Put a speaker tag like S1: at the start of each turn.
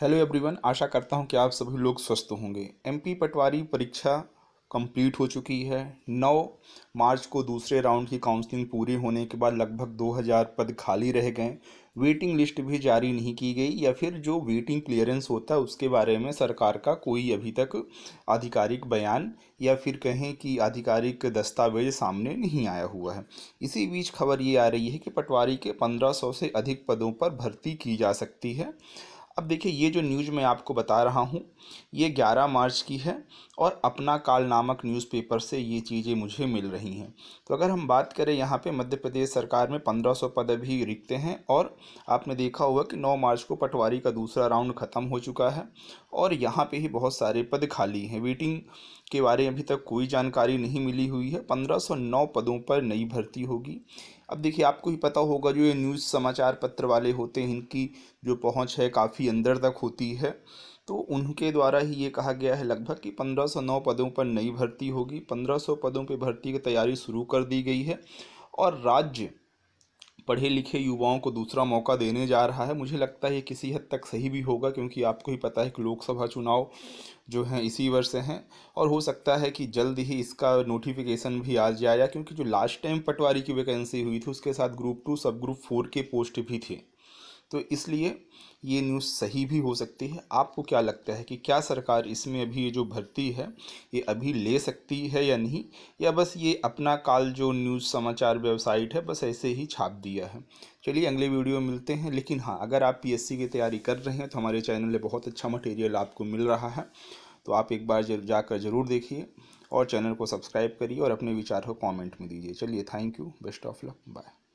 S1: hello everyone आशा करता हूं कि आप सभी लोग स्वस्थ होंगे एमपी पटवारी परीक्षा कंप्लीट हो चुकी है नौ मार्च को दूसरे राउंड की काउंसलिंग पूरी होने के बाद लगभग दो हज़ार पद खाली रह गए वेटिंग लिस्ट भी जारी नहीं की गई या फिर जो वेटिंग क्लियरेंस होता है उसके बारे में सरकार का कोई अभी तक आधिकारिक बयान या फिर कहें कि आधिकारिक दस्तावेज सामने नहीं आया हुआ है इसी बीच खबर ये आ रही है कि पटवारी के पंद्रह से अधिक पदों पर भर्ती की जा सकती है अब देखिए ये जो न्यूज मैं आपको बता रहा हूँ ये 11 मार्च की है और अपना काल नामक न्यूज़पेपर से ये चीज़ें मुझे मिल रही हैं तो अगर हम बात करें यहाँ पे मध्य प्रदेश सरकार में 1500 पद भी रिक्त हैं और आपने देखा होगा कि 9 मार्च को पटवारी का दूसरा राउंड ख़त्म हो चुका है और यहाँ पे ही बहुत सारे पद खाली हैं वेटिंग के बारे में अभी तक कोई जानकारी नहीं मिली हुई है पंद्रह सौ नौ पदों पर नई भर्ती होगी अब देखिए आपको ही पता होगा जो ये न्यूज़ समाचार पत्र वाले होते हैं इनकी जो पहुंच है काफ़ी अंदर तक होती है तो उनके द्वारा ही ये कहा गया है लगभग कि पंद्रह सौ नौ पदों पर नई भर्ती होगी पंद्रह सौ पदों पर भर्ती की तैयारी शुरू कर दी गई है और राज्य पढ़े लिखे युवाओं को दूसरा मौका देने जा रहा है मुझे लगता है ये किसी हद तक सही भी होगा क्योंकि आपको ही पता है कि लोकसभा चुनाव जो हैं इसी वर्ष हैं और हो सकता है कि जल्द ही इसका नोटिफिकेशन भी आ जाएगा क्योंकि जो लास्ट टाइम पटवारी की वैकेंसी हुई थी उसके साथ group two sub group four के पोस्ट भी थे तो इसलिए ये न्यूज़ सही भी हो सकती है आपको क्या लगता है कि क्या सरकार इसमें अभी ये जो भर्ती है ये अभी ले सकती है या नहीं या बस ये अपना काल जो न्यूज़ समाचार वेबसाइट है बस ऐसे ही छाप दिया है चलिए अगले वीडियो में मिलते हैं लेकिन हाँ अगर आप पीएससी की तैयारी कर रहे हैं तो हमारे चैनल में बहुत अच्छा मटेरियल आपको मिल रहा है तो आप एक बार जाकर ज़रूर देखिए और चैनल को सब्सक्राइब करिए और अपने विचार को कमेंट में दीजिए चलिए thank you best of luck bye